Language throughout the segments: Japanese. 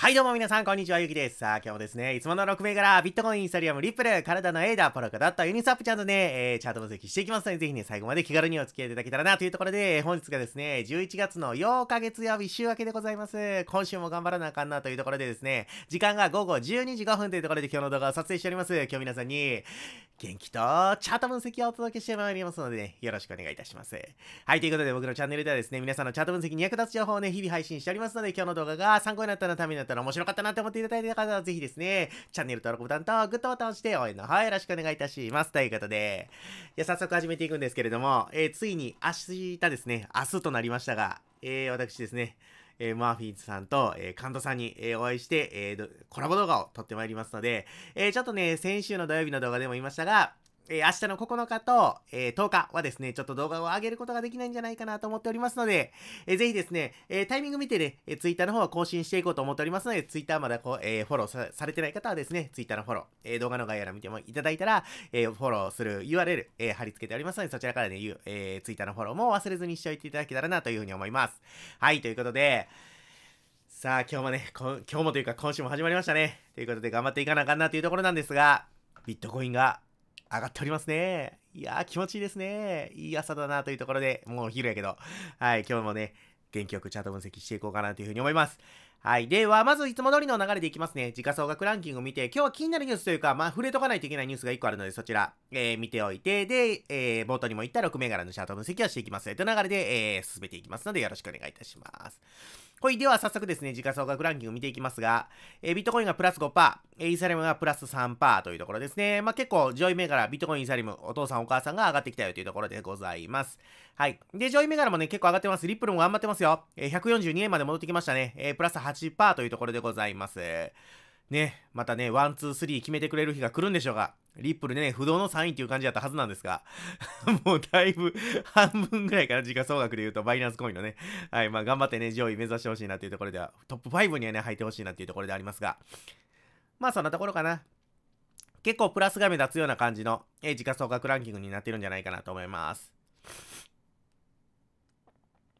はいどうも皆さん、こんにちは、ゆきです。さあ、今日もですね、いつもの6名から、ビットコイン、インスタリアム、リップル、体のエイダー、ポロカ、だったユニスップちゃんとね、えー、チャート分析していきますので、ぜひね、最後まで気軽にお付き合いいただけたらな、というところで、本日がですね、11月の8日月曜日、週明けでございます。今週も頑張らなあかんな、というところでですね、時間が午後12時5分というところで、今日の動画を撮影しております。今日皆さんに、元気とチャート分析をお届けしてまいりますので、ね、よろしくお願いいたします。はい、ということで僕のチャンネルではですね、皆さんのチャート分析に役立つ情報をね、日々配信しておりますので、今日の動画が参考になったのためになったったら面白かったなって思っていただいた方はぜひですね、チャンネル登録ボタンとグッドボタンを押して応援の方よろしくお願いいたします。ということで、いや、早速始めていくんですけれども、えー、ついに明日ですね、明日となりましたが、えー、私ですね、えー、マーフィーズさんと、えー、カントさんに、えー、お会いして、えー、コラボ動画を撮ってまいりますので、えー、ちょっとね、先週の土曜日の動画でも言いましたが、えー、明日の9日と、えー、10日はですね、ちょっと動画を上げることができないんじゃないかなと思っておりますので、えー、ぜひですね、えタイミング見てね、えー、ツイッターの方は更新していこうと思っておりますので、ツイッターまだこう、えフォローされてない方はですね、ツイッターのフォロー、え動画の概要欄見てもいただいたら、えフォローする URL、え貼り付けておりますので、そちらからね、えツイッターのフォローも忘れずにしておいていただけたらなというふうに思います。はい、ということで、さあ、今日もね、今日もというか今週も始まりましたね。ということで頑張っていかなあかんなというところなんですが、ビットコインが上がっておりますね。いやー気持ちいいですね。いい朝だなというところで、もうお昼やけど、はい、今日もね、元気よくチャート分析していこうかなというふうに思います。はい。では、まずいつも通りの流れでいきますね。時価総額ランキングを見て、今日は気になるニュースというか、まあ、触れとかないといけないニュースが1個あるので、そちら、えー、見ておいて、で、えー、冒頭にも言った6銘柄のチャート分析をしていきます。という流れで、えー、進めていきますので、よろしくお願いいたします。はい。では、早速ですね、時価総額ランキングを見ていきますが、えー、ビットコインがプラス5%、えー、イーサリアムがプラス3%というところですね。まあ、結構、上位銘柄、ビットコイン、イーサリアム、お父さん、お母さんが上がってきたよというところでございます。はい。で、上位銘柄もね、結構上がってます。リップルも頑張ってますよ。えー、142円まで戻ってきましたね。えー、プラス8%というところでございます。ね、またね、ワン、ツー、スリー決めてくれる日が来るんでしょうが。リップルでね、不動の3位っていう感じだったはずなんですが、もうだいぶ半分ぐらいから時価総額で言うと、バイナンスコインのね、はい、まあ頑張ってね、上位目指してほしいなというところでは、トップ5にはね、入ってほしいなというところでありますが、まあそんなところかな。結構プラスが目立つような感じの、えー、時価総額ランキングになってるんじゃないかなと思います。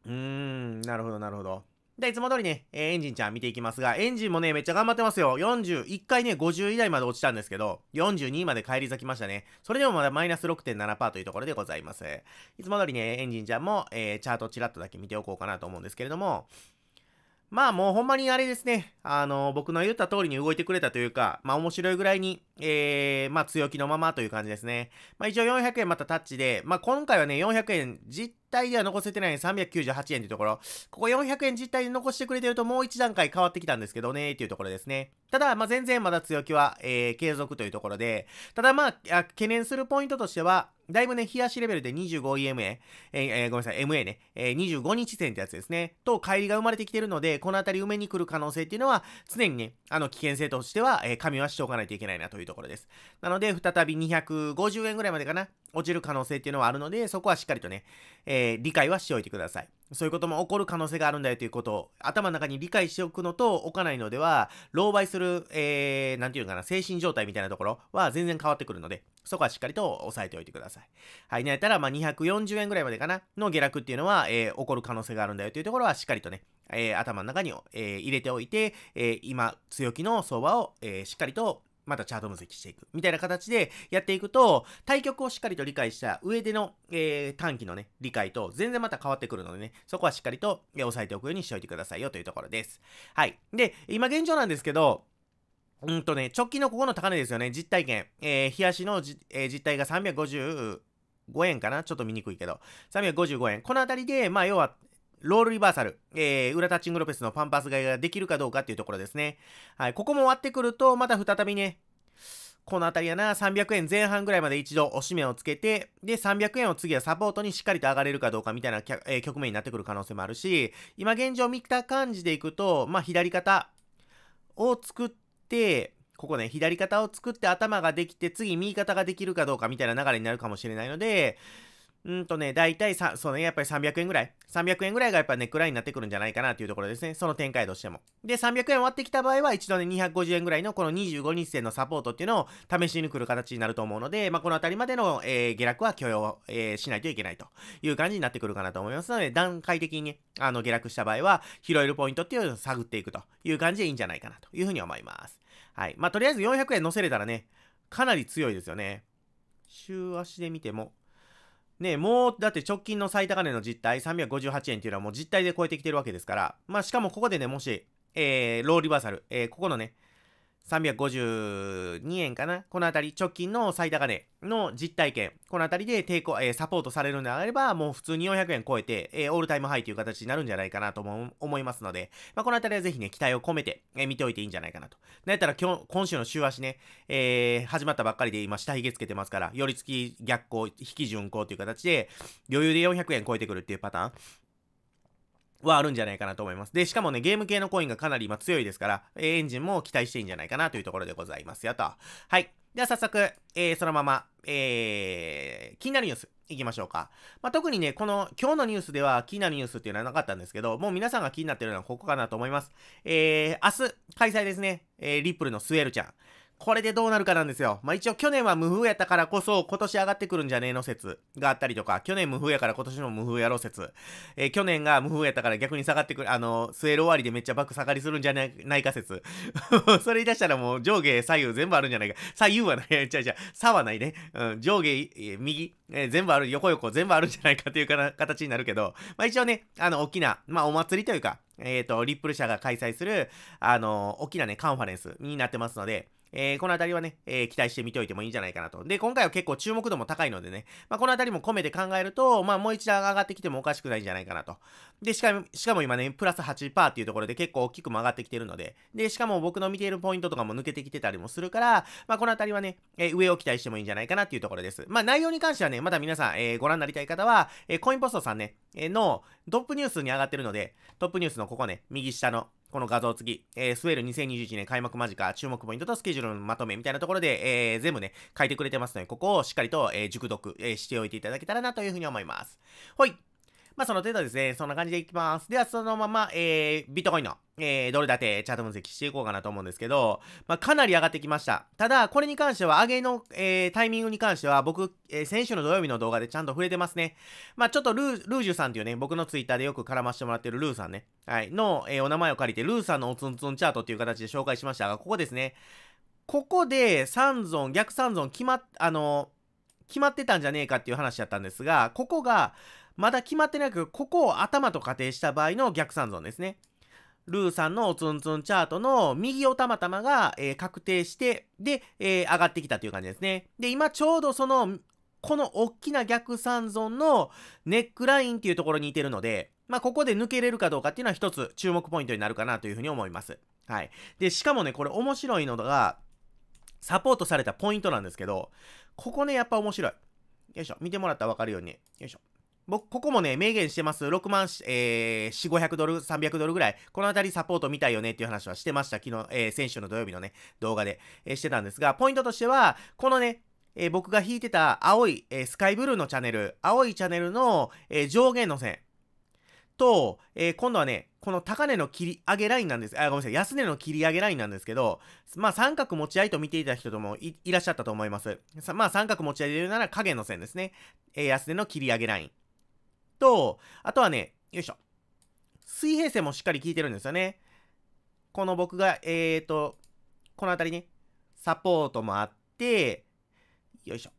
うーん、なるほど、なるほど。じゃいつも通りね、えー、エンジンちゃん見ていきますが、エンジンもね、めっちゃ頑張ってますよ。40、1回ね、50以内まで落ちたんですけど、42位まで返り咲きましたね。それでもまだマイナス6.7%というところでございます。いつも通りね、エンジンちゃんも、えー、チャートチラッとだけ見ておこうかなと思うんですけれども、まあもうほんまにあれですね。あの、僕の言った通りに動いてくれたというか、まあ面白いぐらいに、えー、まあ強気のままという感じですね。まあ一応400円またタッチで、まあ今回はね、400円実体では残せてない398円というところ、ここ400円実体で残してくれてるともう一段階変わってきたんですけどね、というところですね。ただ、まあ全然まだ強気は、えー、継続というところで、ただまあ、懸念するポイントとしては、だいぶね、冷やしレベルで 25EMA、ええー、ごめんなさい、MA ね、えー、25日線ってやつですね、と帰りが生まれてきてるので、この辺り埋めに来る可能性っていうのは、常にね、あの危険性としては、えー、加味はしておかないといけないなというところです。なので、再び250円ぐらいまでかな、落ちる可能性っていうのはあるので、そこはしっかりとね、えー、理解はしておいてください。そういうことも起こる可能性があるんだよということを頭の中に理解しておくのと置かないのでは、狼狽する、えー、なんていうのかな、精神状態みたいなところは全然変わってくるので、そこはしっかりと押さえておいてください。はい、なんやったら、まあ、240円ぐらいまでかな、の下落っていうのは、えー、起こる可能性があるんだよというところはしっかりとね、えー、頭の中に、えー、入れておいて、えー、今、強気の相場を、えー、しっかりとまたチャート分析していく。みたいな形でやっていくと、対局をしっかりと理解した上での、えー、短期のね、理解と全然また変わってくるのでね、そこはしっかりと、えー、押さえておくようにしておいてくださいよというところです。はい。で、今現状なんですけど、うんとね、直近のここの高値ですよね、実体験。えー、冷やしのじ、えー、実体が3 5 5円かなちょっと見にくいけど。355円。このあたりで、まあ、要は、ロールリバーサル、えー、裏タッチングロペスのパンパス買いができるかどうかっていうところですね。はい、ここも割ってくると、また再びね、この辺りやな、300円前半ぐらいまで一度押し目をつけて、で、300円を次はサポートにしっかりと上がれるかどうかみたいな、えー、局面になってくる可能性もあるし、今現状見た感じでいくと、まあ、左肩を作って、ここね、左肩を作って頭ができて、次右肩ができるかどうかみたいな流れになるかもしれないので、うんとね、大体さ、そうね、やっぱり300円ぐらい。300円ぐらいがやっぱネックラインになってくるんじゃないかなというところですね。その展開としても。で、300円終わってきた場合は、一度ね、250円ぐらいのこの25日線のサポートっていうのを試しに来る形になると思うので、まあ、この辺りまでの、えー、下落は許容、えー、しないといけないという感じになってくるかなと思いますので、段階的にね、あの、下落した場合は、拾えるポイントっていうのを探っていくという感じでいいんじゃないかなというふうに思います。はい。まあ、とりあえず400円乗せれたらね、かなり強いですよね。週足で見ても、ね、もう、だって直近の最高値の実態、358円っていうのはもう実態で超えてきてるわけですから、まあ、しかもここでね、もし、えー、ローリバーサル、えー、ここのね、352円かなこのあたり、直近の最高値の実体験、このあたりで抵抗、えー、サポートされるのであれば、もう普通に400円超えて、えー、オールタイムハイという形になるんじゃないかなとも思いますので、まあ、このあたりはぜひね、期待を込めて、えー、見ておいていいんじゃないかなと。なやったら今日、今週の週足ね、えー、始まったばっかりで今、下髭つけてますから、寄り付き逆行、引き順行という形で、余裕で400円超えてくるっていうパターン。はあるんじゃないかなと思います。で、しかもね、ゲーム系のコインがかなり今強いですから、エンジンも期待していいんじゃないかなというところでございますよと。はい。では早速、えー、そのまま、えー、気になるニュース行きましょうか。まあ、特にね、この今日のニュースでは気になるニュースっていうのはなかったんですけど、もう皆さんが気になってるのはここかなと思います。えー、明日開催ですね、えー、リップルのスエルちゃん。これでどうなるかなんですよ。まあ、一応去年は無風やったからこそ、今年上がってくるんじゃねえの説があったりとか、去年無風やから今年も無風やろ説。えー、去年が無風やったから逆に下がってくる、あの、スエル終わりでめっちゃバック下がりするんじゃないか説。それ言い出したらもう上下左右全部あるんじゃないか。左右はない。違う違う。差はないね。うん、上下、えー、右、えー、全部ある、横横全部あるんじゃないかというかな形になるけど、まあ、一応ね、あの、大きな、まあ、お祭りというか、えっ、ー、と、リップル社が開催する、あの、大きなね、カンファレンスになってますので、えー、この辺りはね、えー、期待してみておいてもいいんじゃないかなと。で、今回は結構注目度も高いのでね、まあ、この辺りも込めて考えると、まあ、もう一段上がってきてもおかしくないんじゃないかなと。で、しかも、しかも今ね、プラス8%っていうところで結構大きくも上がってきてるので、で、しかも僕の見ているポイントとかも抜けてきてたりもするから、まあ、この辺りはね、えー、上を期待してもいいんじゃないかなっていうところです。まあ、内容に関してはね、まだ皆さん、えー、ご覧になりたい方は、えー、コインポストさんね、えー、のトップニュースに上がってるので、トップニュースのここね、右下の、この画像次、えー、スウェール2021年開幕間近、注目ポイントとスケジュールのまとめみたいなところで、えー、全部ね、書いてくれてますので、ここをしっかりと、えー、熟読、えー、しておいていただけたらなというふうに思います。ほい。まあ、その程度ですね。そんな感じでいきます。では、そのまま、えー、ビットコインの、えー、どれだけチャート分析していこうかなと思うんですけど、まあ、かなり上がってきました。ただ、これに関しては、上げの、えー、タイミングに関しては、僕、えー、先週の土曜日の動画でちゃんと触れてますね。まあ、ちょっとルー、ルージュさんっていうね、僕のツイッターでよく絡ませてもらってるルーさんね。はい。の、えー、お名前を借りて、ルーさんのおつんつんチャートっていう形で紹介しましたが、ここですね。ここで、三尊、逆三尊、決まっ、あの、決まってたんじゃねえかっていう話だったんですが、ここが、まだ決まってなく、ここを頭と仮定した場合の逆三尊ですね。ルーさんのツンツンチャートの右をたまたまが、えー、確定して、で、えー、上がってきたという感じですね。で、今ちょうどその、この大きな逆三尊のネックラインっていうところにいてるので、まあ、ここで抜けれるかどうかっていうのは一つ注目ポイントになるかなというふうに思います。はい。で、しかもね、これ面白いのが、サポートされたポイントなんですけど、ここね、やっぱ面白い。よいしょ。見てもらったらわかるように。よいしょ。僕、ここもね、明言してます。6万、えー、4、500ドル、300ドルぐらい、このあたりサポート見たいよねっていう話はしてました。昨日、えー、先週の土曜日のね、動画で、えー、してたんですが、ポイントとしては、このね、えー、僕が引いてた青い、えー、スカイブルーのチャンネル、青いチャンネルの、えー、上限の線と、え今度はね、この高値の切り上げラインなんです、あ、ごめんなさい、安値の切り上げラインなんですけど、まあ三角持ち合いと見ていた人ともいらっしゃったと思います。まあ三角持ち合いで言うなら影の線ですね。え安値の切り上げライン。と、あとはね、よいしょ。水平線もしっかり効いてるんですよね。この僕が、えーと、この辺りね、サポートもあって、よいしょ。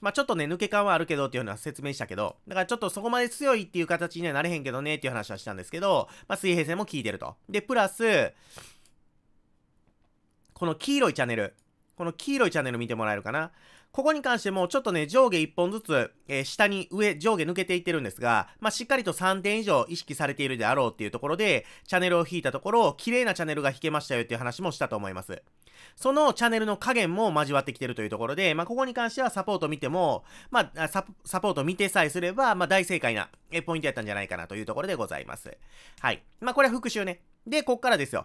まあ、ちょっとね、抜け感はあるけどっていうのは説明したけど、だからちょっとそこまで強いっていう形にはなれへんけどねっていう話はしたんですけど、まあ、水平線も効いてると。で、プラス、この黄色いチャンネル。この黄色いチャンネル見てもらえるかな。ここに関してもちょっとね、上下一本ずつ、えー、下に上、上下抜けていってるんですが、まあ、しっかりと3点以上意識されているであろうっていうところで、チャンネルを引いたところ、綺麗なチャンネルが引けましたよっていう話もしたと思います。そのチャンネルの加減も交わってきてるというところで、まあ、ここに関してはサポート見ても、まあ、サポート見てさえすれば、まあ、大正解な、ポイントやったんじゃないかなというところでございます。はい。まあ、これは復習ね。で、こっからですよ。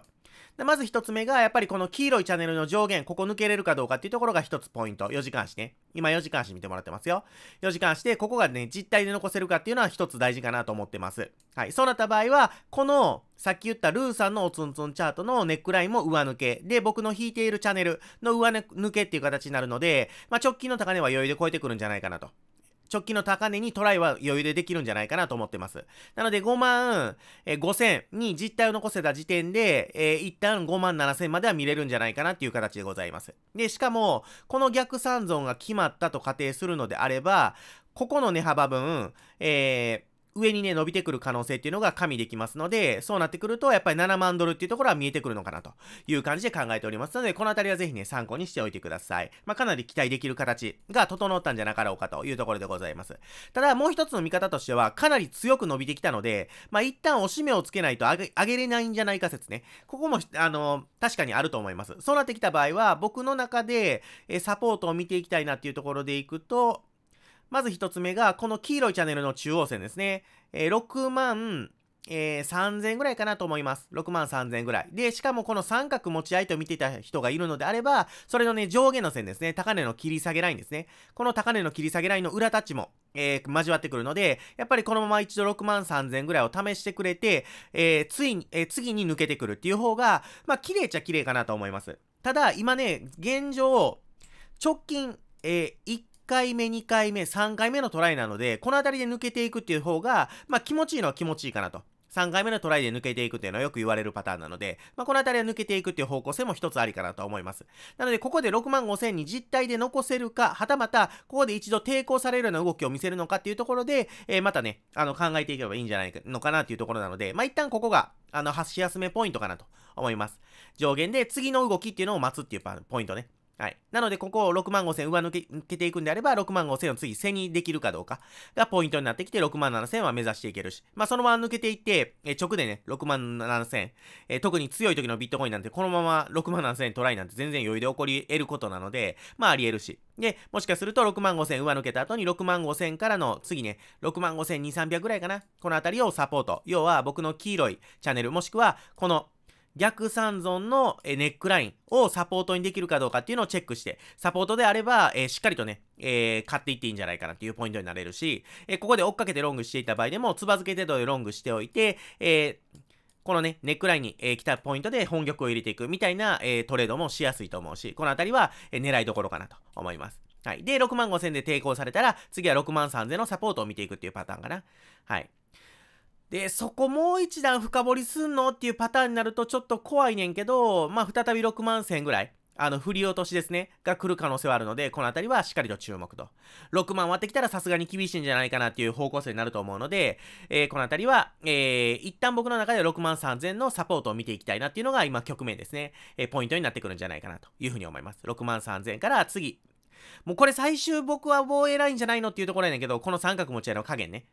で、まず一つ目が、やっぱりこの黄色いチャンネルの上限、ここ抜けれるかどうかっていうところが一つポイント。4時間足ね。今4時間足見てもらってますよ。4時間足で、ここがね、実体で残せるかっていうのは一つ大事かなと思ってます。はい。そうなった場合は、この、さっき言ったルーさんのおつんつんチャートのネックラインも上抜け。で、僕の引いているチャンネルの上抜けっていう形になるので、まあ、直近の高値は余裕で超えてくるんじゃないかなと。直近の高値にトライは余裕でできるんじゃないかなと思ってます。なので5万、5000に実態を残せた時点で、えー、一旦5万7000までは見れるんじゃないかなっていう形でございます。で、しかも、この逆三存が決まったと仮定するのであれば、ここの値幅分、えー、上にね、伸びてくる可能性っていうのが加味できますので、そうなってくると、やっぱり7万ドルっていうところは見えてくるのかなという感じで考えておりますので、このあたりはぜひね、参考にしておいてください。まあ、かなり期待できる形が整ったんじゃなかろうかというところでございます。ただ、もう一つの見方としては、かなり強く伸びてきたので、まあ、一旦押し目をつけないと上げ、上げれないんじゃないか説ね。ここも、あの、確かにあると思います。そうなってきた場合は、僕の中で、えサポートを見ていきたいなっていうところでいくと、まず一つ目が、この黄色いチャンネルの中央線ですね。えー、6万、えー、3000ぐらいかなと思います。6万3000ぐらい。で、しかもこの三角持ち合いと見ていた人がいるのであれば、それのね、上下の線ですね。高値の切り下げラインですね。この高値の切り下げラインの裏タッチも、えー、交わってくるので、やっぱりこのまま一度6万3000ぐらいを試してくれて、えー、ついに、えー、次に抜けてくるっていう方が、まあ、綺麗っちゃ綺麗かなと思います。ただ、今ね、現状、直近、えー、1回目、2回目、3回目のトライなので、この辺りで抜けていくっていう方が、まあ気持ちいいのは気持ちいいかなと。3回目のトライで抜けていくっていうのはよく言われるパターンなので、まあ、この辺りは抜けていくっていう方向性も一つありかなと思います。なので、ここで6万5千に実体で残せるか、はたまた、ここで一度抵抗されるような動きを見せるのかっていうところで、えー、またね、あの、考えていけばいいんじゃないのかなっていうところなので、まあ、一旦ここが、あの、発や休めポイントかなと思います。上限で次の動きっていうのを待つっていうポイントね。はい。なので、ここを6万5千上抜け抜けていくんであれば、6万5千を次背にできるかどうかがポイントになってきて、6万7千は目指していけるし、まあ、そのまま抜けていって、え直でね、6万7千、え特に強い時のビットコインなんて、このまま6万7千トライなんて全然余裕で起こり得ることなので、まあ、あり得るし。で、もしかすると6万5千上抜けた後に6万5千からの次ね、6万5千2、300ぐらいかな。このあたりをサポート。要は、僕の黄色いチャンネル、もしくは、この逆三尊のネックラインをサポートにできるかどうかっていうのをチェックして、サポートであれば、えー、しっかりとね、えー、買っていっていいんじゃないかなっていうポイントになれるし、えー、ここで追っかけてロングしていた場合でも、つばづけ程度でロングしておいて、えこのね、ネックラインに、えー、来たポイントで本玉を入れていくみたいな、えトレードもしやすいと思うし、このあたりは、え狙いどころかなと思います。はい。で、6万5 0 0 0で抵抗されたら、次は6万3000のサポートを見ていくっていうパターンかな。はい。で、そこもう一段深掘りすんのっていうパターンになるとちょっと怖いねんけど、まあ、再び6万千ぐらい。あの、振り落としですね。が来る可能性はあるので、このあたりはしっかりと注目と。6万割ってきたらさすがに厳しいんじゃないかなっていう方向性になると思うので、えー、このあたりは、えー、一旦僕の中では6万3000のサポートを見ていきたいなっていうのが今局面ですね。えー、ポイントになってくるんじゃないかなというふうに思います。6万3000から次。もうこれ最終僕は防衛ラインじゃないのっていうところやねんけど、この三角持ち合いの加減ね。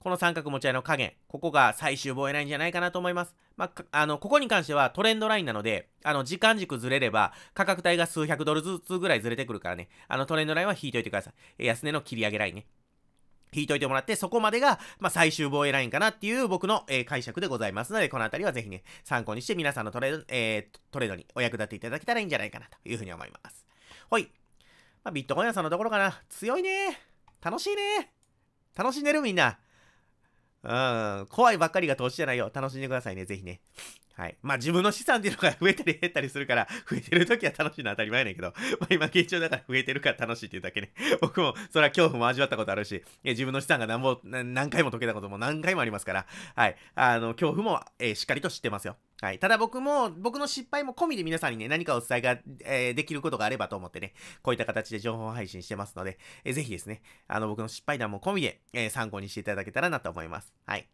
この三角持ち合いの加減、ここが最終防衛ラインじゃないかなと思います。まあ、あの、ここに関してはトレンドラインなので、あの、時間軸ずれれば、価格帯が数百ドルずつぐらいずれてくるからね、あの、トレンドラインは引いといてください。え安値の切り上げラインね。引いといてもらって、そこまでが、まあ、最終防衛ラインかなっていう僕の、えー、解釈でございますので、このあたりはぜひね、参考にして皆さんのトレード、えー、トレードにお役立ていただけたらいいんじゃないかなというふうに思います。ほい。まあ、ビットコインはそのところかな。強いね。楽しいね。楽しんでるみんな。うん、怖いばっかりが投資じゃないよ。楽しんでくださいね、ぜひね。はい。まあ自分の資産っていうのが増えたり減ったりするから、増えてる時は楽しいのは当たり前やねんけど、まあ今現状だから増えてるから楽しいっていうだけね。僕もそれは恐怖も味わったことあるし、え自分の資産が何ぼ何回も解けたことも何回もありますから、はい。あの、恐怖も、えー、しっかりと知ってますよ。はい。ただ僕も、僕の失敗も込みで皆さんにね、何かお伝えが、えー、できることがあればと思ってね、こういった形で情報配信してますので、えー、ぜひですね、あの僕の失敗談も込みで、えー、参考にしていただけたらなと思います。はい。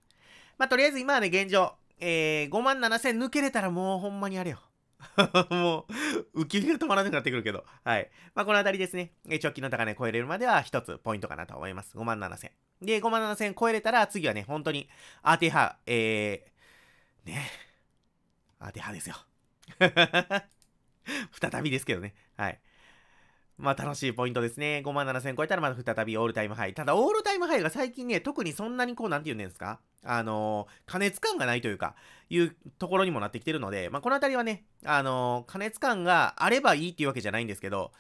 まあ、とりあえず今はね、現状、えー、5万7千抜けれたらもうほんまにあれよ。もう、ウキウキが止まらなくなってくるけど。はい。まあ、このあたりですね。直近の高値超えれるまでは一つポイントかなと思います。5万7千。で、5万7千超えれたら次はね、本当に、アーティハえー、ね。アテ派ですよ。再びですけどね。はい。まあ楽しいポイントですね。5万7000超えたらまた再びオールタイムハイ。ただオールタイムハイが最近ね、特にそんなにこう、なんて言うんですかあのー、加熱感がないというか、いうところにもなってきてるので、まあこの辺りはね、あのー、加熱感があればいいっていうわけじゃないんですけど、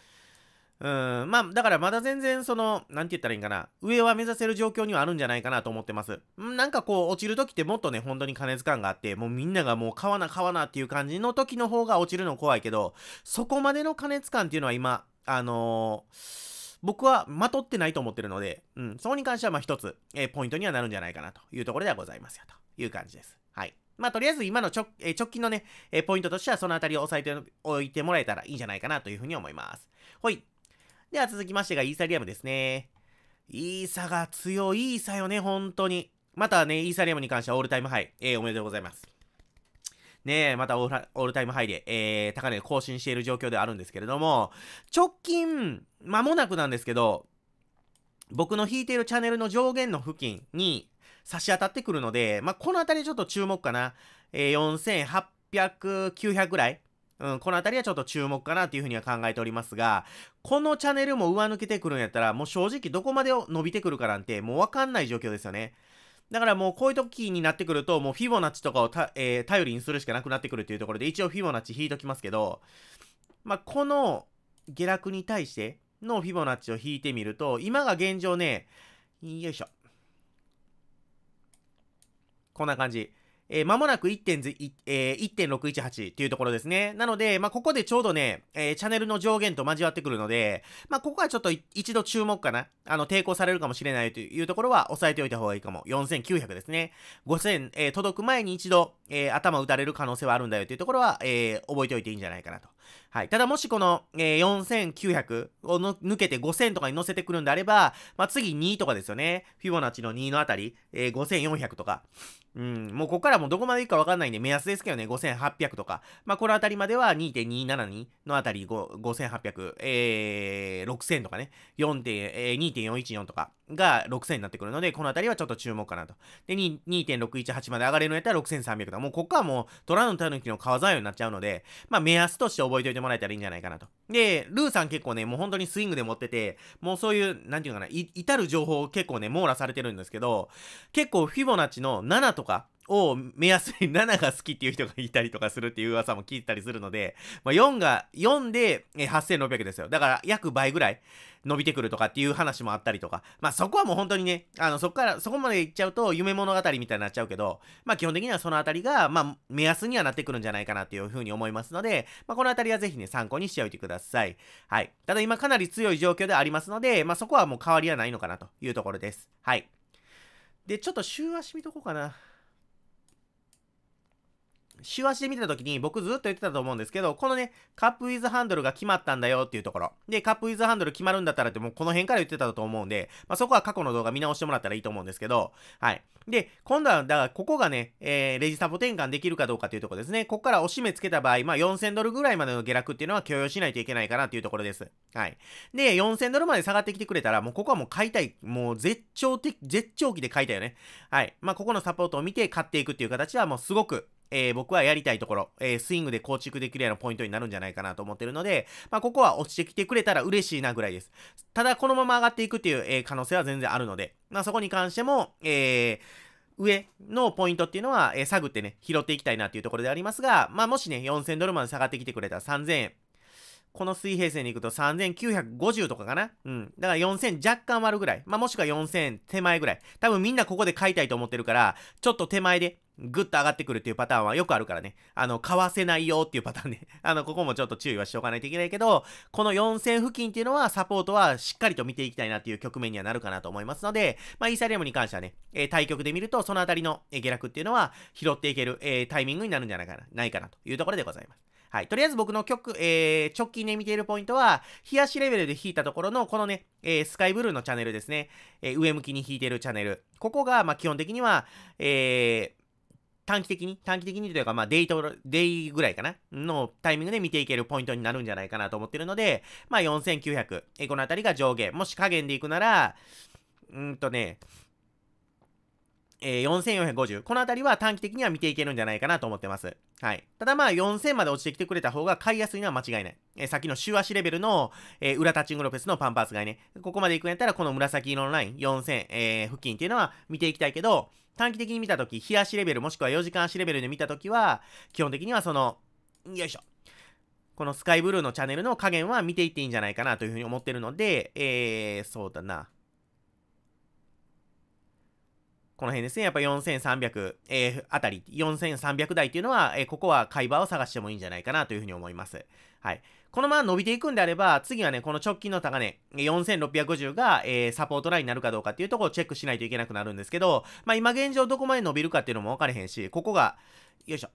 うん、まあ、だからまだ全然その、なんて言ったらいいんかな、上は目指せる状況にはあるんじゃないかなと思ってます。なんかこう、落ちるときってもっとね、本当に加熱感があって、もうみんながもう買わな買わなっていう感じの時の方が落ちるの怖いけど、そこまでの加熱感っていうのは今、あのー僕はまとってないと思ってるので、うん、そこに関してはまあ一つ、えー、ポイントにはなるんじゃないかなというところではございますよという感じです。はい。まあ、とりあえず今の直,、えー、直近のね、えー、ポイントとしてはそのあたりを押さえておいてもらえたらいいんじゃないかなというふうに思います。ほい。では続きましてがイーサリアムですね。イーサが強い、イーサよね、本当に。またね、イーサリアムに関してはオールタイムハイ、えー、おめでとうございます。ねえ、またオールタイムハイで、えー、高値更新している状況ではあるんですけれども、直近、間もなくなんですけど、僕の引いているチャンネルの上限の付近に差し当たってくるので、まあ、この辺りちょっと注目かな。えー、4800、900ぐらいうん、この辺りはちょっと注目かなというふうには考えておりますが、このチャンネルも上抜けてくるんやったら、もう正直どこまで伸びてくるかなんてもうわかんない状況ですよね。だからもうこういう時になってくると、もうフィボナッチとかをた、えー、頼りにするしかなくなってくるというところで、一応フィボナッチ引いときますけど、まあ、この下落に対してのフィボナッチを引いてみると、今が現状ね、よいしょ。こんな感じ。えー、もなく1.618、っていうところですね。なので、まあ、ここでちょうどね、えー、チャンネルの上限と交わってくるので、まあ、ここはちょっと一度注目かな。あの、抵抗されるかもしれないというところは押さえておいた方がいいかも。4900ですね。5000、えー、届く前に一度、えー、頭打たれる可能性はあるんだよというところは、えー、覚えておいていいんじゃないかなと。はい。ただもしこの、えー、4900を抜けて5000とかに乗せてくるんであれば、まあ、次2とかですよね。フィボナッチの2のあたり、えー、5400とか。うん、もうここからもうどこまでいくかわかんないんで、目安ですけどね、5800とか。まあ、このあたりまでは2.272のあたり5800、えー、6000とかね、4.、えー、2.414とかが6000になってくるので、このあたりはちょっと注目かなと。で、2.618まで上がれるのやったら6300とか、もうここはもう、トラのタヌキの川沢になっちゃうので、まあ、目安として覚え覚えておいてもらえたらいいんじゃないかなと。で、ルーさん結構ね、もう本当にスイングで持ってて、もうそういう、なんていうかな、至る情報を結構ね、網羅されてるんですけど、結構フィボナッチの7とか、を目安に7が好きっていう人がいたりとかするっていう噂も聞いたりするので、まあ、4が、4で8600ですよ。だから約倍ぐらい伸びてくるとかっていう話もあったりとか、まあそこはもう本当にね、あのそこから、そこまで行っちゃうと夢物語みたいになっちゃうけど、まあ基本的にはそのあたりが、まあ目安にはなってくるんじゃないかなっていうふうに思いますので、まあこのあたりはぜひね、参考にしておいてください。はい。ただ今かなり強い状況でありますので、まあそこはもう変わりはないのかなというところです。はい。で、ちょっと週足見とこうかな。週足で見てた時に僕ずっと言ってたと思うんですけど、このね、カップウィズハンドルが決まったんだよっていうところ。で、カップウィズハンドル決まるんだったらってもうこの辺から言ってたと思うんで、まあ、そこは過去の動画見直してもらったらいいと思うんですけど、はい。で、今度は、だからここがね、えー、レジサポ転換できるかどうかというところですね。ここから押し目つけた場合、まあ、4000ドルぐらいまでの下落っていうのは許容しないといけないかなっていうところです。はい。で、4000ドルまで下がってきてくれたら、もうここはもう買いたい。もう絶頂的、絶頂期で買いたいよね。はい。まあ、ここのサポートを見て買っていくっていう形はもうすごくえー、僕はやりたいところ、えー、スイングで構築できるようなポイントになるんじゃないかなと思ってるので、まあ、ここは落ちてきてくれたら嬉しいなぐらいです。ただ、このまま上がっていくっていう、えー、可能性は全然あるので、まあ、そこに関しても、え上のポイントっていうのは、え探ってね、拾っていきたいなっていうところでありますが、まあ、もしね、4000ドルまで下がってきてくれたら3000円、この水平線に行くと3950とかかなうん。だから4000若干割るぐらい。まあ、もしくは4000手前ぐらい。多分みんなここで買いたいと思ってるから、ちょっと手前でグッと上がってくるっていうパターンはよくあるからね。あの、買わせないよっていうパターンね。あの、ここもちょっと注意はしておかないといけないけど、この4000付近っていうのはサポートはしっかりと見ていきたいなっていう局面にはなるかなと思いますので、まあ、イーサリアムに関してはね、えー、対局で見ると、そのあたりの下落っていうのは拾っていける、えー、タイミングになるんじゃないかな、ないかなというところでございます。はい。とりあえず僕の曲、えー、直近で見ているポイントは、冷やしレベルで弾いたところの、このね、えー、スカイブルーのチャンネルですね。えー、上向きに弾いてるチャンネル。ここが、まあ、基本的には、えー、短期的に、短期的にというか、まあ、デイと、デイぐらいかなのタイミングで見ていけるポイントになるんじゃないかなと思ってるので、まあ、4900。えこのあたりが上限。もし下限でいくなら、うんとね、えー、4450。このあたりは短期的には見ていけるんじゃないかなと思ってます。はい。ただまあ4000まで落ちてきてくれた方が買いやすいのは間違いない。えー、の週足レベルの、えー、裏タッチングロペスのパンパース買いね。ここまで行くんやったらこの紫色のライン4000、えー、付近っていうのは見ていきたいけど、短期的に見たとき、日足レベルもしくは4時間足レベルで見たときは、基本的にはその、よいしょ。このスカイブルーのチャンネルの加減は見ていっていいんじゃないかなというふうに思ってるので、えー、そうだな。この辺ですね、やっぱ4300、えー、あたり、4300台っていうのは、えー、ここは買い場を探してもいいんじゃないかなというふうに思います。はい。このまま伸びていくんであれば、次はね、この直近の高値、4650が、えー、サポートラインになるかどうかっていうところをチェックしないといけなくなるんですけど、まあ今現状どこまで伸びるかっていうのもわかれへんし、ここが、よいしょ、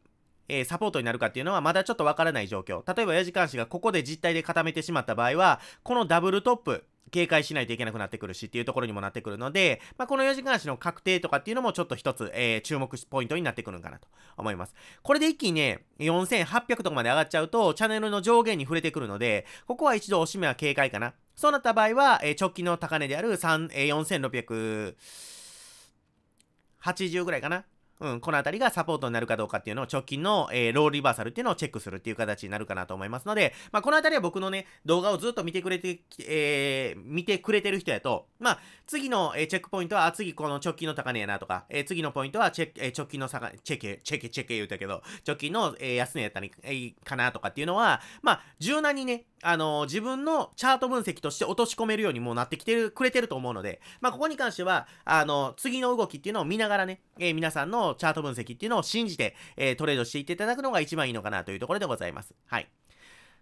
えー、サポートになるかっていうのはまだちょっとわからない状況。例えば、4じ監視がここで実態で固めてしまった場合は、このダブルトップ、警戒しないといけなくなってくるしっていうところにもなってくるので、まあ、この4時間足の確定とかっていうのもちょっと一つ、えー、注目ポイントになってくるんかなと思います。これで一気にね、4800とかまで上がっちゃうと、チャンネルの上限に触れてくるので、ここは一度おしめは警戒かな。そうなった場合は、えー、直近の高値である3、えー、4680ぐらいかな。うん、このあたりがサポートになるかどうかっていうのを直近の、えー、ローリバーサルっていうのをチェックするっていう形になるかなと思いますので、まあ、このあたりは僕のね、動画をずっと見てくれて、えー、見てくれてる人やと、まあ、次の、えー、チェックポイントは、あ、次この直近の高値やなとか、えー、次のポイントはチェえー、直近の下が、チェケ、チェケ、チェケ言うたけど、直近の、えー、安値やったり、えー、かなとかっていうのは、まあ、柔軟にね、あのー、自分のチャート分析として落とし込めるようにもうなってきてる、くれてると思うので、まあ、ここに関しては、あのー、次の動きっていうのを見ながらね、えー、皆さんのチャート分析っていうのを信じて、えー、トレードしていっていただくのが一番いいのかなというところでございます。はい。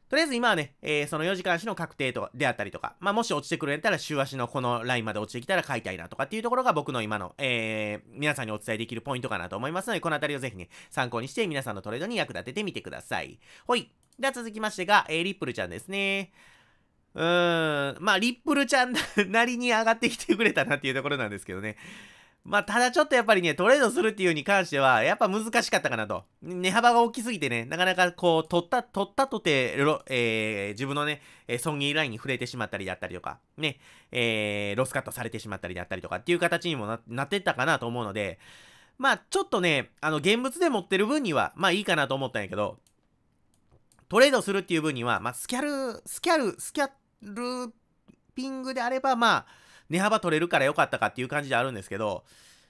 とりあえず今はね、えー、その4時間足の確定とであったりとか、まあ、もし落ちてくれたら週足のこのラインまで落ちてきたら買いたいなとかっていうところが僕の今の、えー、皆さんにお伝えできるポイントかなと思いますので、このあたりをぜひね、参考にして皆さんのトレードに役立ててみてください。ほい。では続きましてが、えー、リップルちゃんですね。うーん、まあ、リップルちゃんなりに上がってきてくれたなっていうところなんですけどね。まあ、ただちょっとやっぱりね、トレードするっていうに関しては、やっぱ難しかったかなと。値幅が大きすぎてね、なかなかこう、取った、取ったとて、えー、自分のね、損切りラインに触れてしまったりだったりとか、ね、えー、ロスカットされてしまったりだったりとかっていう形にもななってったかなと思うので、まあ、ちょっとね、あの、現物で持ってる分には、まあいいかなと思ったんやけど、トレードするっていう分には、まあ、スキャル、スキャル、スキャルピングであれば、まあ、値幅取れるから良かったかっていう感じであるんですけど、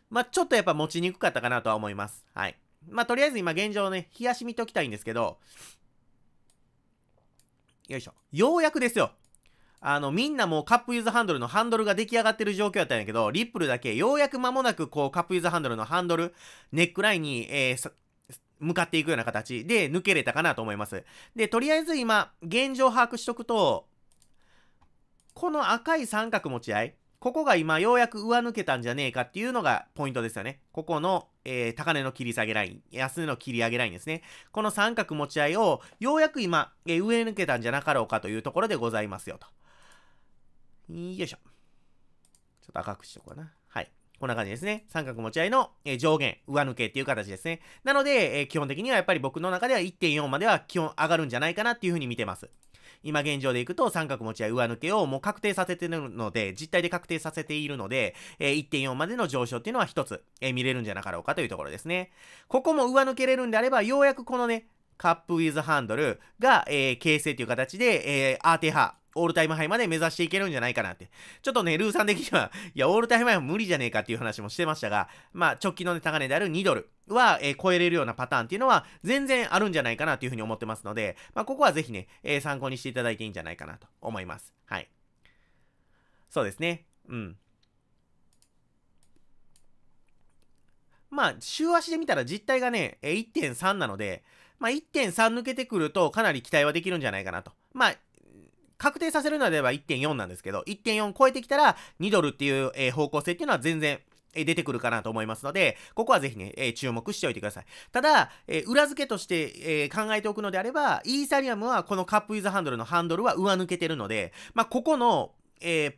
まあ、ちょっとやっぱ持ちにくかったかなとは思います。はい。まあ、とりあえず今現状ね、冷やし見ときたいんですけど、よいしょ。ようやくですよ。あの、みんなもうカップユーズハンドルのハンドルが出来上がってる状況やったんやけど、リップルだけようやく間もなくこうカップユーズハンドルのハンドル、ネックラインに、えー、向かっていくような形で抜けれたかなと思います。で、とりあえず今、現状把握しとくと、この赤い三角持ち合い、ここが今ようやく上抜けたんじゃねえかっていうのがポイントですよね。ここの、えー、高値の切り下げライン、安値の切り上げラインですね。この三角持ち合いをようやく今、えー、上抜けたんじゃなかろうかというところでございますよと。よいしょ。ちょっと赤くしとこうかな。はい。こんな感じですね。三角持ち合いの、えー、上限、上抜けっていう形ですね。なので、えー、基本的にはやっぱり僕の中では1.4までは基本上がるんじゃないかなっていうふうに見てます。今現状でいくと三角持ち合い上抜けをもう確定させてるので、実態で確定させているので、えー、1.4までの上昇っていうのは一つ、えー、見れるんじゃなかろうかというところですね。ここも上抜けれるんであれば、ようやくこのね、カップウィズハンドルが、えー、形成という形で、えー、アーテハオールタイムハイまで目指していけるんじゃないかなって。ちょっとね、ルーさん的には、いや、オールタイムハイは無理じゃねえかっていう話もしてましたが、まあ、直近の、ね、高値である2ドルは、えー、超えれるようなパターンっていうのは、全然あるんじゃないかなというふうに思ってますので、まあ、ここはぜひね、えー、参考にしていただいていいんじゃないかなと思います。はい。そうですね。うん。まあ、週足で見たら実態がね、1.3なので、まあ、1.3抜けてくるとかなり期待はできるんじゃないかなと。まあ、確定させるのでは1.4なんですけど、1.4超えてきたら2ドルっていう、え方向性っていうのは全然え出てくるかなと思いますので、ここはぜひね、え注目しておいてください。ただ、え裏付けとして、え考えておくのであれば、イーサリアムはこのカップウィズハンドルのハンドルは上抜けてるので、まあ、ここの、えー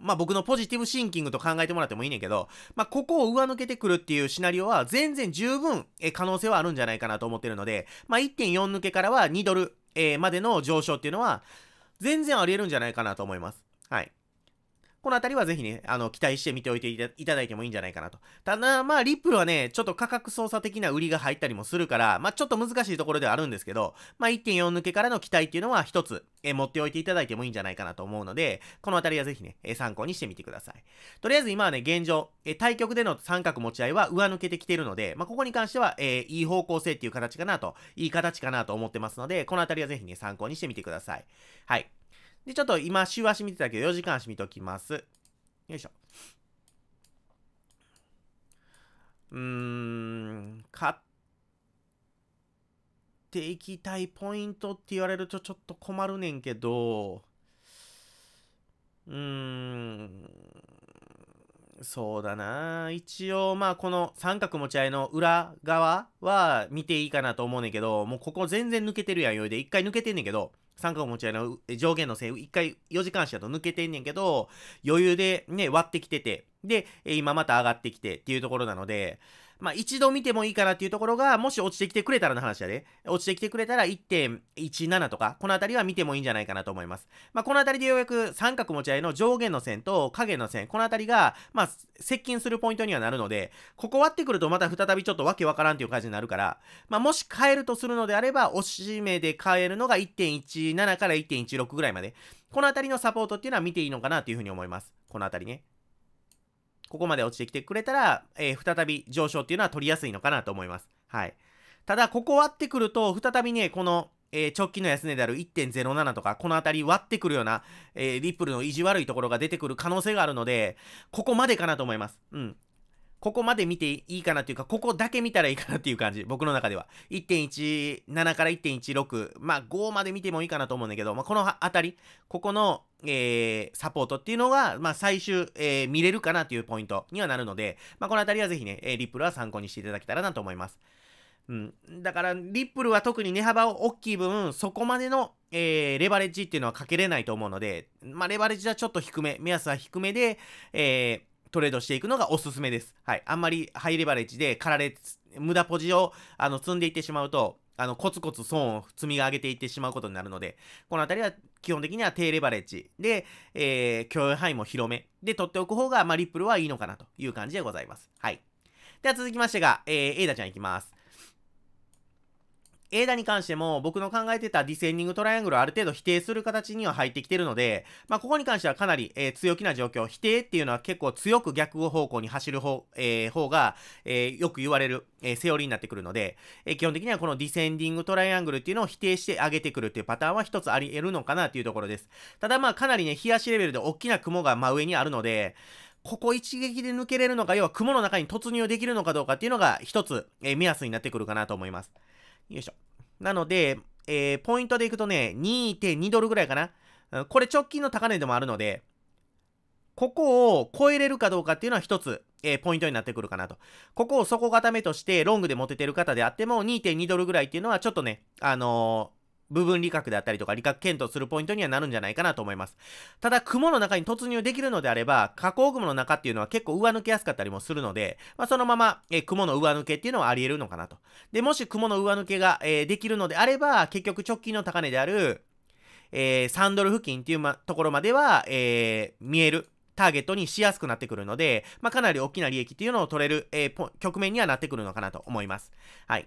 まあ、僕のポジティブシンキングと考えてもらってもいいねんけど、まあ、ここを上抜けてくるっていうシナリオは全然十分え可能性はあるんじゃないかなと思ってるので、まあ、1.4抜けからは2ドル、えー、までの上昇っていうのは、全然あり得るんじゃないかなと思います。はい。このあたりはぜひね、あの、期待して見ておいていただいてもいいんじゃないかなと。ただ、まあ、リップルはね、ちょっと価格操作的な売りが入ったりもするから、まあ、ちょっと難しいところではあるんですけど、まあ、1.4抜けからの期待っていうのは一つ、え持っておいていただいてもいいんじゃないかなと思うので、このあたりはぜひね、え参考にしてみてください。とりあえず今はね、現状、え対局での三角持ち合いは上抜けてきてるので、まあ、ここに関しては、えー、いい方向性っていう形かなと、いい形かなと思ってますので、このあたりはぜひね、参考にしてみてください。はい。で、ちょっと今、週足見てたけど、4時間足見ときます。よいしょ。うーん、買っていきたいポイントって言われるとちょっと困るねんけど、うーん、そうだな一応まあこの三角持ち合いの裏側は見ていいかなと思うねんけどもうここ全然抜けてるやんよいで一回抜けてんねんけど三角持ち合いの上限の線、一回4時間しだと抜けてんねんけど、余裕でね、割ってきてて、で、今また上がってきてっていうところなので、まあ、一度見てもいいかなっていうところが、もし落ちてきてくれたらの話やで、落ちてきてくれたら1.17とか、この辺りは見てもいいんじゃないかなと思います。まあ、この辺りでようやく三角持ち合いの上限の線と影の線、この辺りが、まあ、接近するポイントにはなるので、ここ割ってくるとまた再びちょっとわけわからんっていう感じになるから、まあ、もし変えるとするのであれば、押し目で変えるのが1.17から1.16ぐらいまで。この辺りのサポートっていうのは見ていいのかなというふうに思います。この辺りね。ここまで落ちてきてくれたら、えー、再び上昇っていうのは取りやすいのかなと思います。はい。ただ、ここ割ってくると、再びね、この、えー、直近の安値である1.07とか、この辺り割ってくるような、えー、リップルの意地悪いところが出てくる可能性があるので、ここまでかなと思います。うん。ここまで見ていいかなというか、ここだけ見たらいいかなっていう感じ。僕の中では。1.17から1.16。まあ5まで見てもいいかなと思うんだけど、まあこのあたり、ここの、えー、サポートっていうのが、まあ最終、えー、見れるかなというポイントにはなるので、まあこのあたりはぜひね、えー、リップルは参考にしていただけたらなと思います。うん、だから、リップルは特に値幅を大きい分、そこまでの、えー、レバレッジっていうのはかけれないと思うので、まあ、レバレッジはちょっと低め、目安は低めで、えー、トレードしていくのがおすすめです。はい。あんまりハイレバレッジでかられ、無駄ポジをあの積んでいってしまうと、あの、コツコツ損を積み上げていってしまうことになるので、このあたりは基本的には低レバレッジで、えー、許容範囲も広めで取っておく方が、まあ、リップルはいいのかなという感じでございます。はい。では続きましてが、えー、エイダちゃんいきます。ダーに関しても僕の考えてたディセンディングトライアングルをある程度否定する形には入ってきてるので、まあ、ここに関してはかなり、えー、強気な状況、否定っていうのは結構強く逆方向に走る方,、えー、方が、えー、よく言われる、えー、セオリーになってくるので、えー、基本的にはこのディセンディングトライアングルっていうのを否定して上げてくるっていうパターンは一つあり得るのかなっていうところです。ただまあかなりね、冷やしレベルで大きな雲が真上にあるので、ここ一撃で抜けれるのか、要は雲の中に突入できるのかどうかっていうのが一つ、えー、目安になってくるかなと思います。よいしょ。なので、えー、ポイントでいくとね、2.2ドルぐらいかな。これ直近の高値でもあるので、ここを超えれるかどうかっていうのは一つ、えー、ポイントになってくるかなと。ここを底固めとしてロングで持ててる方であっても2.2ドルぐらいっていうのはちょっとね、あのー部分理覚であったりとか理覚検討するポイントにはなるんじゃないかなと思います。ただ、雲の中に突入できるのであれば、下降雲の中っていうのは結構上抜けやすかったりもするので、まあ、そのまま、えー、雲の上抜けっていうのはあり得るのかなと。で、もし雲の上抜けが、えー、できるのであれば、結局直近の高値である、えー、3ドル付近っていう、ま、ところまでは、え見える。ターゲットにしやすくなってくるので、まあ、かなり大きな利益っていうのを取れる、え局面にはなってくるのかなと思います。はい。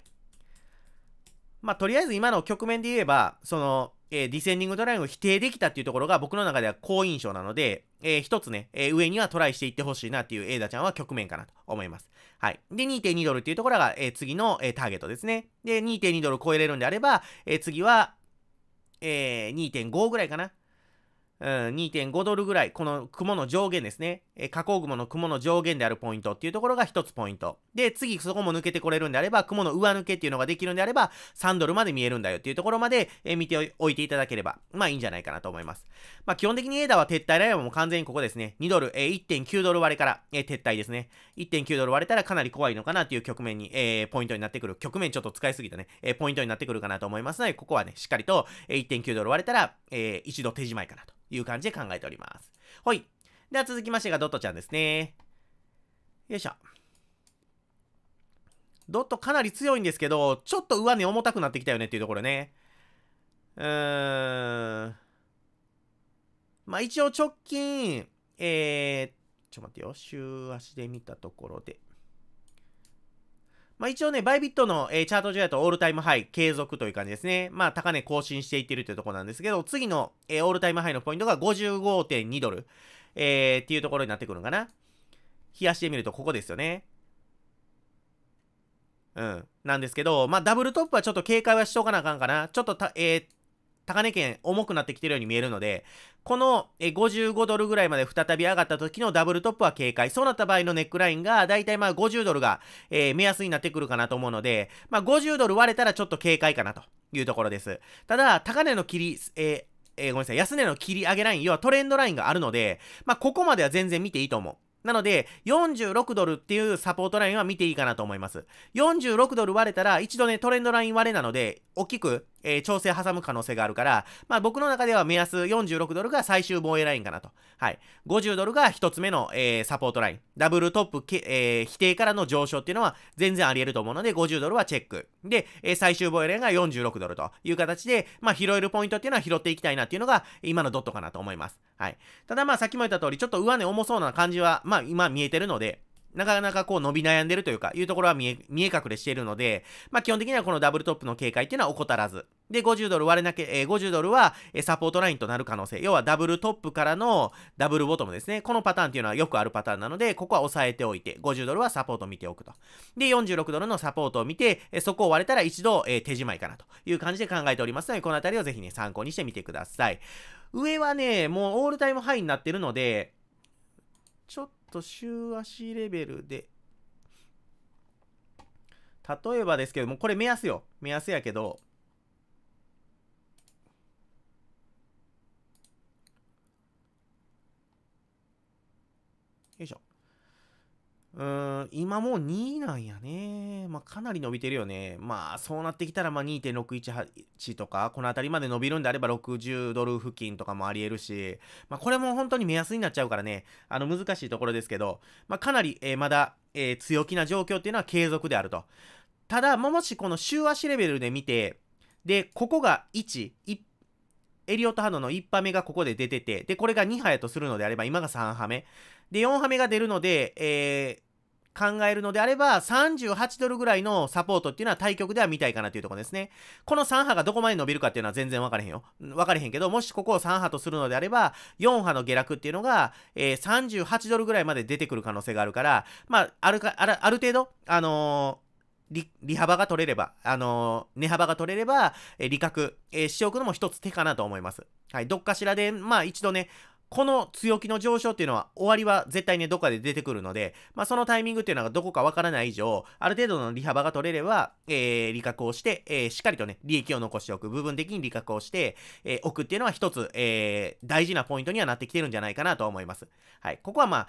まあ、とりあえず今の局面で言えば、その、えー、ディセンディングトライを否定できたっていうところが僕の中では好印象なので、えー、一つね、えー、上にはトライしていってほしいなっていうエイダちゃんは局面かなと思います。はい。で、2.2ドルっていうところが、えー、次の、えー、ターゲットですね。で、2.2ドル超えれるんであれば、えー、次は、えー、2.5ぐらいかな。うん、2.5ドルぐらい、この雲の上限ですね。えー、下降雲の雲の上限であるポイントっていうところが一つポイント。で、次そこも抜けてこれるんであれば、雲の上抜けっていうのができるんであれば、3ドルまで見えるんだよっていうところまで、えー、見ておいていただければ、まあいいんじゃないかなと思います。まあ基本的にエーダは撤退ラインも完全にここですね。2ドル、えー、1.9ドル割れから、えー、撤退ですね。1.9ドル割れたらかなり怖いのかなという局面に、えー、ポイントになってくる。局面ちょっと使いすぎたね、えー、ポイントになってくるかなと思いますので、ここはね、しっかりと、えー、1.9ドル割れたら、えー、一度手じまいかなと。いう感じで考えております。ほい。では続きましてがドットちゃんですね。よいしょ。ドットかなり強いんですけど、ちょっと上値重たくなってきたよねっていうところね。うーん。まあ一応直近、えー、ちょっと待ってよ。週足で見たところで。まあ、一応ね、バイビットの、えー、チャート上だとオールタイムハイ継続という感じですね。まあ、高値更新していってるというところなんですけど、次の、えー、オールタイムハイのポイントが55.2ドル、えー、っていうところになってくるのかな。冷やしてみるとここですよね。うん。なんですけど、まあ、ダブルトップはちょっと警戒はしとかなあかんかな。ちょっとた、えー、高値圏重くなってきてるように見えるので、この55ドルぐらいまで再び上がった時のダブルトップは警戒。そうなった場合のネックラインが、だいたいまあ50ドルが、えー、目安になってくるかなと思うので、まあ50ドル割れたらちょっと警戒かなというところです。ただ、高値の切り、えーえー、ごめんなさい、安値の切り上げライン、要はトレンドラインがあるので、まあ、ここまでは全然見ていいと思う。なので、46ドルっていうサポートラインは見ていいかなと思います。46ドル割れたら、一度ね、トレンドライン割れなので、大きくえー、調整挟む可能性があるから、まあ僕の中では目安46ドルが最終防衛ラインかなと。はい。50ドルが1つ目の、えー、サポートライン。ダブルトップけ、えー、否定からの上昇っていうのは全然あり得ると思うので、50ドルはチェック。で、えー、最終防衛ラインが46ドルという形で、まあ拾えるポイントっていうのは拾っていきたいなっていうのが今のドットかなと思います。はい。ただまあさっきも言った通り、ちょっと上値重そうな感じは、まあ今見えてるので、なかなかこう伸び悩んでるというか、いうところは見え、見え隠れしているので、まあ基本的にはこのダブルトップの警戒っていうのは怠らず。で、50ドル割れなけ、えー、50ドルは、サポートラインとなる可能性。要はダブルトップからのダブルボトムですね。このパターンっていうのはよくあるパターンなので、ここは押さえておいて、50ドルはサポートを見ておくと。で、46ドルのサポートを見て、そこを割れたら一度、えー、手締まいかなという感じで考えておりますので、このあたりをぜひね、参考にしてみてください。上はね、もうオールタイムハイになってるので、ちょっと週足レベルで、例えばですけども、これ目安よ。目安やけど、うーん、今もう2なんやね。まあ、かなり伸びてるよね。まあ、そうなってきたら、ま2.618とか、この辺りまで伸びるんであれば60ドル付近とかもあり得るし、まあ、これも本当に目安になっちゃうからね、あの、難しいところですけど、まあ、かなり、えー、まだ、えー、強気な状況っていうのは継続であると。ただ、もしこの週足レベルで見て、で、ここが1、1エリオット波動の1波目がここで出てて、で、これが2波やとするのであれば、今が3波目。で、4波目が出るので、えー、考えるのであれば、38ドルぐらいのサポートっていうのは対局では見たいかなというところですね。この3波がどこまで伸びるかっていうのは全然分かれへんよ。分かれへんけど、もしここを3波とするのであれば、4波の下落っていうのが、えー、38ドルぐらいまで出てくる可能性があるから、まあ、あるか、あるある程度、あのー利幅が取れれば、あのー、値幅が取れれば、えー、利確、えー、しておくのも一つ手かなと思います。はい、どっかしらで、まあ一度ね、この強気の上昇っていうのは終わりは絶対ね、どっかで出てくるので、まあ、そのタイミングっていうのがどこかわからない以上、ある程度の利幅が取れれば、えー、利確をして、えー、しっかりとね、利益を残しておく、部分的に利確をして、えー、おくっていうのは一つ、えー、大事なポイントにはなってきてるんじゃないかなと思います。はい。ここはまあ、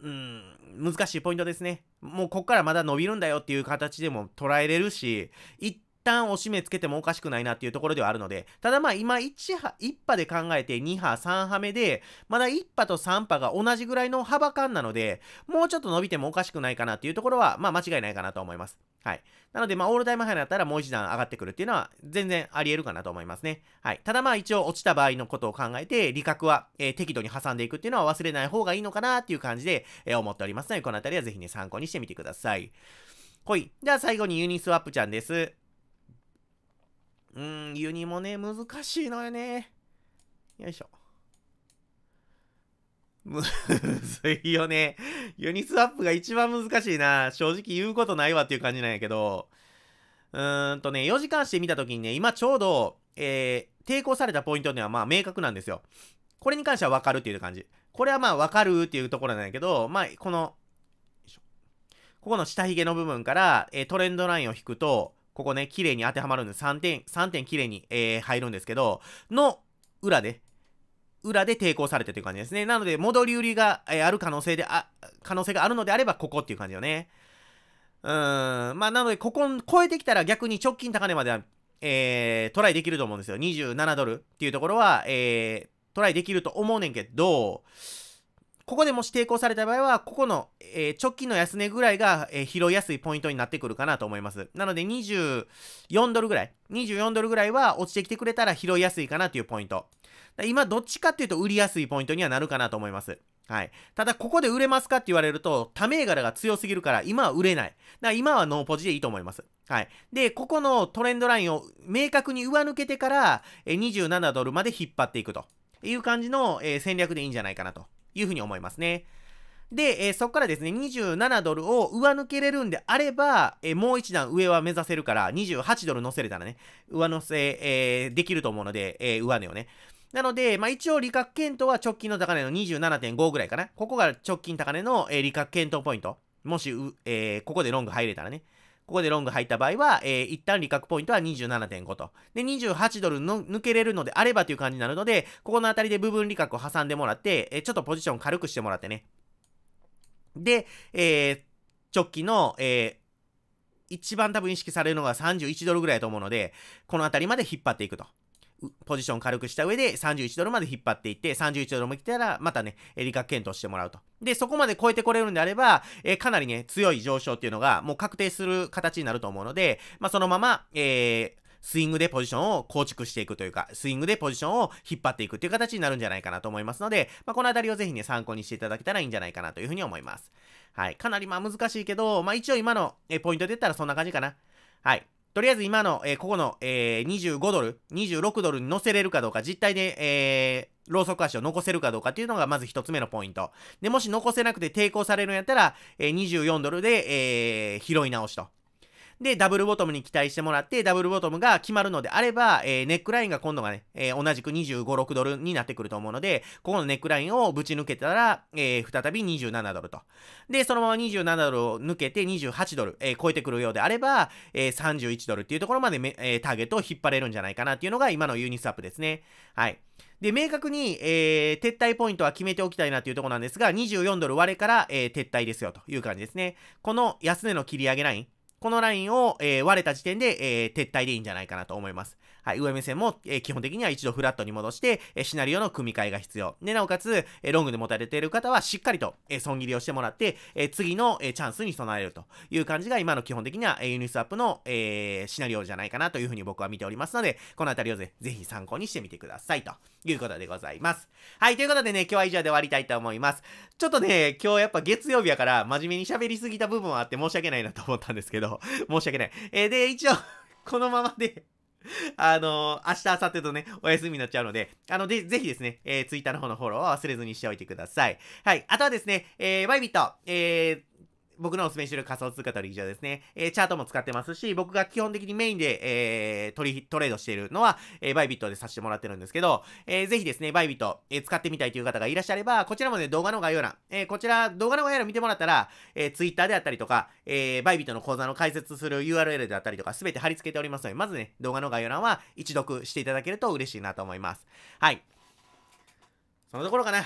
うん、難しいポイントですね。もうこっからまだ伸びるんだよっていう形でも捉えれるし、一旦おしめつけてもおかしくないなっていうところではあるので、ただまあ今1波、1波で考えて2波、3波目で、まだ1波と3波が同じぐらいの幅感なので、もうちょっと伸びてもおかしくないかなっていうところは、まあ間違いないかなと思います。はい。なので、まあ、オールタイムハイだったらもう一段上がってくるっていうのは全然あり得るかなと思いますね。はい。ただまあ、一応落ちた場合のことを考えて、利確は、えー、適度に挟んでいくっていうのは忘れない方がいいのかなっていう感じで、えー、思っておりますので、このあたりはぜひね、参考にしてみてください。ほい。では最後にユニスワップちゃんです。うん、ユニもね、難しいのよね。よいしょ。むずいよね。ユニスワップが一番難しいな。正直言うことないわっていう感じなんやけど。うーんとね、4時間して見たときにね、今ちょうど、えー、抵抗されたポイントにはまあ明確なんですよ。これに関してはわかるっていう感じ。これはまあわかるっていうところなんやけど、まあこの、ここの下髭の部分から、えー、トレンドラインを引くと、ここね、綺麗に当てはまるんで、3点、3点綺麗に、えー、入るんですけど、の裏で、裏で抵抗されてという感じですね。なので、戻り売りが、えー、ある可能性で、あ、可能性があるのであれば、ここっていう感じよね。うーん。まあ、なので、ここ、超えてきたら逆に直近高値までは、えー、トライできると思うんですよ。27ドルっていうところは、えー、トライできると思うねんけど、ここでもし抵抗された場合は、ここの、えー、直近の安値ぐらいが、えー、拾いやすいポイントになってくるかなと思います。なので24ドルぐらい、24ドルぐらいは落ちてきてくれたら拾いやすいかなというポイント。今どっちかっていうと売りやすいポイントにはなるかなと思います。はい。ただ、ここで売れますかって言われると、他銘柄が強すぎるから、今は売れない。だから今はノーポジでいいと思います。はい。で、ここのトレンドラインを明確に上抜けてから、27ドルまで引っ張っていくという感じの、え戦略でいいんじゃないかなというふうに思いますね。で、えー、そこからですね、27ドルを上抜けれるんであれば、えー、もう一段上は目指せるから、28ドル乗せれたらね、上乗せ、えー、できると思うので、え上値をね。なので、まあ、一応、利確検討は直近の高値の27.5ぐらいかな。ここが直近高値の、え利確検討ポイント。もし、えここでロング入れたらね。ここでロング入った場合は、えー、一旦利確ポイントは27.5と。で、28ドルの抜けれるのであればという感じになるので、ここのあたりで部分利確を挟んでもらって、えー、ちょっとポジション軽くしてもらってね。で、えー、直近の、えー、一番多分意識されるのが31ドルぐらいだと思うので、この辺りまで引っ張っていくと。ポジション軽くした上で31ドルまで引っ張っていって、31ドルも来たら、またね、利確検討してもらうと。で、そこまで超えてこれるんであれば、えー、かなりね、強い上昇っていうのが、もう確定する形になると思うので、まあ、そのまま、えー、スイングでポジションを構築していくというか、スイングでポジションを引っ張っていくという形になるんじゃないかなと思いますので、まあ、このあたりをぜひね、参考にしていただけたらいいんじゃないかなというふうに思います。はい。かなりまあ難しいけど、まあ一応今のポイントで言ったらそんな感じかな。はい。とりあえず今の、えー、ここの、えー、25ドル、26ドルに乗せれるかどうか、実態で、えー、ローソク足を残せるかどうかっていうのがまず一つ目のポイント。で、もし残せなくて抵抗されるんやったら、えー、24ドルで、えー、拾い直しと。で、ダブルボトムに期待してもらって、ダブルボトムが決まるのであれば、えー、ネックラインが今度がね、えー、同じく25、6ドルになってくると思うので、ここのネックラインをぶち抜けたら、えー、再び27ドルと。で、そのまま27ドルを抜けて28ドル、えー、超えてくるようであれば、えー、31ドルっていうところまでめ、えー、ターゲットを引っ張れるんじゃないかなっていうのが今のユニスアップですね。はい。で、明確に、えー、撤退ポイントは決めておきたいなというところなんですが、24ドル割れから、えー、撤退ですよという感じですね。この安値の切り上げライン、このラインを、えー、割れた時点で、えー、撤退でいいんじゃないかなと思います。はい、上目線も、え基本的には一度フラットに戻して、えシナリオの組み替えが必要。で、なおかつ、えロングで持たれている方はしっかりと、え損切りをしてもらって、え次の、えチャンスに備えるという感じが今の基本的には、えユニスワップの、えシナリオじゃないかなというふうに僕は見ておりますので、このあたりをぜぜひ参考にしてみてくださいということでございます。はい、ということでね、今日は以上で終わりたいと思います。ちょっとね、今日やっぱ月曜日やから真面目に喋りすぎた部分はあって申し訳ないなと思ったんですけど、申し訳ない。えー、で、一応このままで あのー、明日、明後日とね、お休みになっちゃうので、あの、で、ぜひですね、えー、ツイッターの方のフォローは忘れずにしておいてください。はい。あとはですね、えー、バイビット、えー、僕のおすすめしてる仮想通貨取引所ですね。えー、チャートも使ってますし、僕が基本的にメインで、えー、取トレードしているのは、えー、バイビットでさせてもらってるんですけど、えー、ぜひですね、バイビット、えー、使ってみたいという方がいらっしゃれば、こちらもね、動画の概要欄、えー、こちら、動画の概要欄見てもらったら、えー、Twitter であったりとか、えー、バイビットの講座の解説する URL であったりとか、すべて貼り付けておりますので、まずね、動画の概要欄は一読していただけると嬉しいなと思います。はい。そのところかな。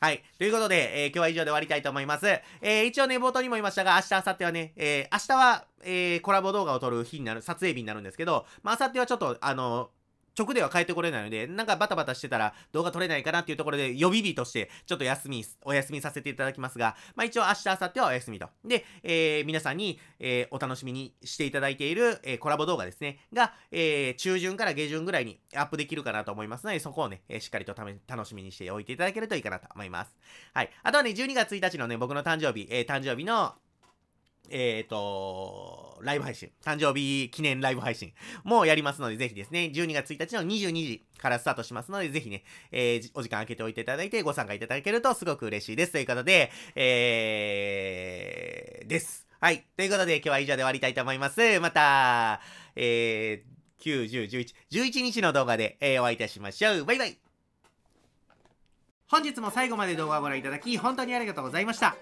はい。ということで、えー、今日は以上で終わりたいと思います。えー、一応ね、冒頭にも言いましたが、明日、明後日はね、えー、明日は、えー、コラボ動画を撮る日になる、撮影日になるんですけど、まあ、明後日はちょっと、あの直では帰ってこれないので、なんかバタバタしてたら動画撮れないかなっていうところで、予備日として、ちょっと休み、お休みさせていただきますが、まあ一応明日、明後日はお休みと。で、えー、皆さんに、えー、お楽しみにしていただいている、えー、コラボ動画ですね、が、えー、中旬から下旬ぐらいにアップできるかなと思いますので、そこをね、えー、しっかりと楽しみにしておいていただけるといいかなと思います。はい。あとはね、12月1日のね、僕の誕生日、えー、誕生日の、えっ、ー、と、ライブ配信、誕生日記念ライブ配信もやりますので、ぜひですね、12月1日の22時からスタートしますので、ぜひね、えー、お時間空けておいていただいて、ご参加いただけるとすごく嬉しいです。ということで、えー、です。はい。ということで、今日は以上で終わりたいと思います。また、えー、9、10、11、11日の動画で、えー、お会いいたしましょう。バイバイ本日も最後まで動画をご覧いただき、本当にありがとうございました。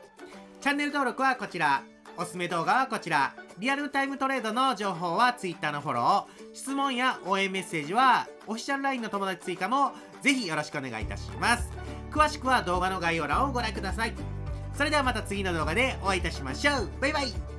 チャンネル登録はこちら。おすすめ動画はこちら。リアルタイムトレードの情報は Twitter のフォロー、質問や応援メッセージはオフィシャル LINE の友達追加もぜひよろしくお願いいたします。詳しくは動画の概要欄をご覧ください。それではまた次の動画でお会いいたしましょう。バイバイ